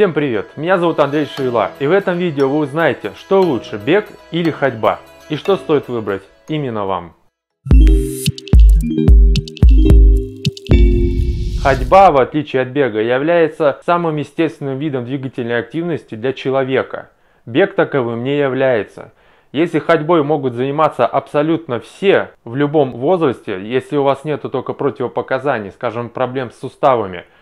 Всем привет, меня зовут Андрей Шуйла и в этом видео вы узнаете, что лучше бег или ходьба и что стоит выбрать именно вам. Ходьба, в отличие от бега, является самым естественным видом двигательной активности для человека. Бег таковым не является. Если ходьбой могут заниматься абсолютно все в любом возрасте, если у вас нету только противопоказаний, скажем, проблем с суставами –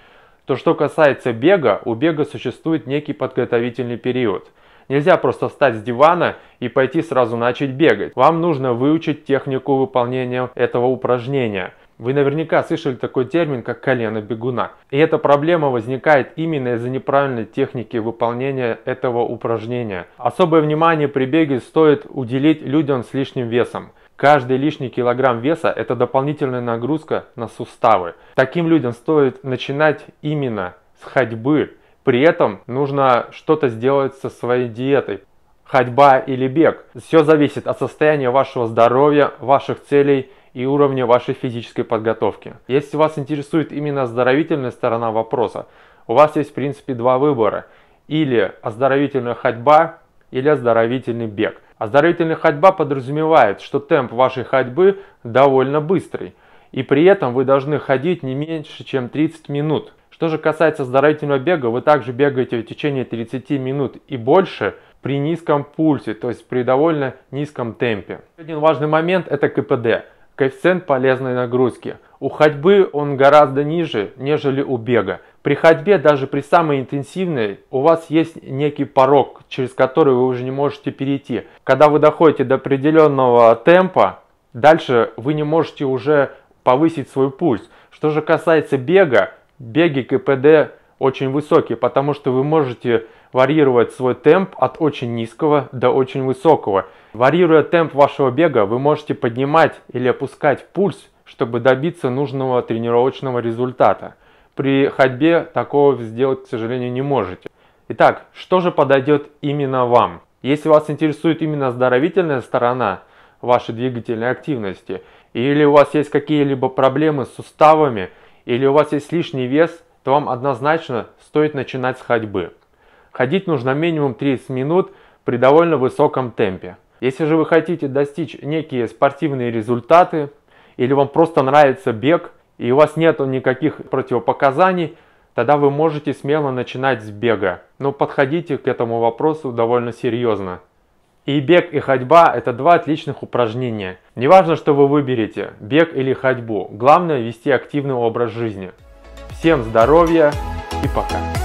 то что касается бега, у бега существует некий подготовительный период. Нельзя просто встать с дивана и пойти сразу начать бегать. Вам нужно выучить технику выполнения этого упражнения. Вы наверняка слышали такой термин, как колено бегуна. И эта проблема возникает именно из-за неправильной техники выполнения этого упражнения. Особое внимание при беге стоит уделить людям с лишним весом. Каждый лишний килограмм веса – это дополнительная нагрузка на суставы. Таким людям стоит начинать именно с ходьбы. При этом нужно что-то сделать со своей диетой. Ходьба или бег. Все зависит от состояния вашего здоровья, ваших целей и уровня вашей физической подготовки. Если вас интересует именно оздоровительная сторона вопроса, у вас есть в принципе два выбора. Или оздоровительная ходьба, или оздоровительный бег. Оздоровительная а ходьба подразумевает, что темп вашей ходьбы довольно быстрый, и при этом вы должны ходить не меньше, чем 30 минут. Что же касается оздоровительного бега, вы также бегаете в течение 30 минут и больше при низком пульсе, то есть при довольно низком темпе. Один важный момент – это КПД. Коэффициент полезной нагрузки. У ходьбы он гораздо ниже, нежели у бега. При ходьбе, даже при самой интенсивной, у вас есть некий порог, через который вы уже не можете перейти. Когда вы доходите до определенного темпа, дальше вы не можете уже повысить свой пульс. Что же касается бега, беги КПД очень высокие, потому что вы можете варьировать свой темп от очень низкого до очень высокого. Варьируя темп вашего бега, вы можете поднимать или опускать пульс, чтобы добиться нужного тренировочного результата. При ходьбе такого сделать, к сожалению, не можете. Итак, что же подойдет именно вам? Если вас интересует именно оздоровительная сторона вашей двигательной активности, или у вас есть какие-либо проблемы с суставами, или у вас есть лишний вес, то вам однозначно стоит начинать с ходьбы. Ходить нужно минимум 30 минут при довольно высоком темпе. Если же вы хотите достичь некие спортивные результаты, или вам просто нравится бег, и у вас нет никаких противопоказаний, тогда вы можете смело начинать с бега. Но подходите к этому вопросу довольно серьезно. И бег, и ходьба – это два отличных упражнения. Неважно, что вы выберете – бег или ходьбу. Главное – вести активный образ жизни. Всем здоровья и пока!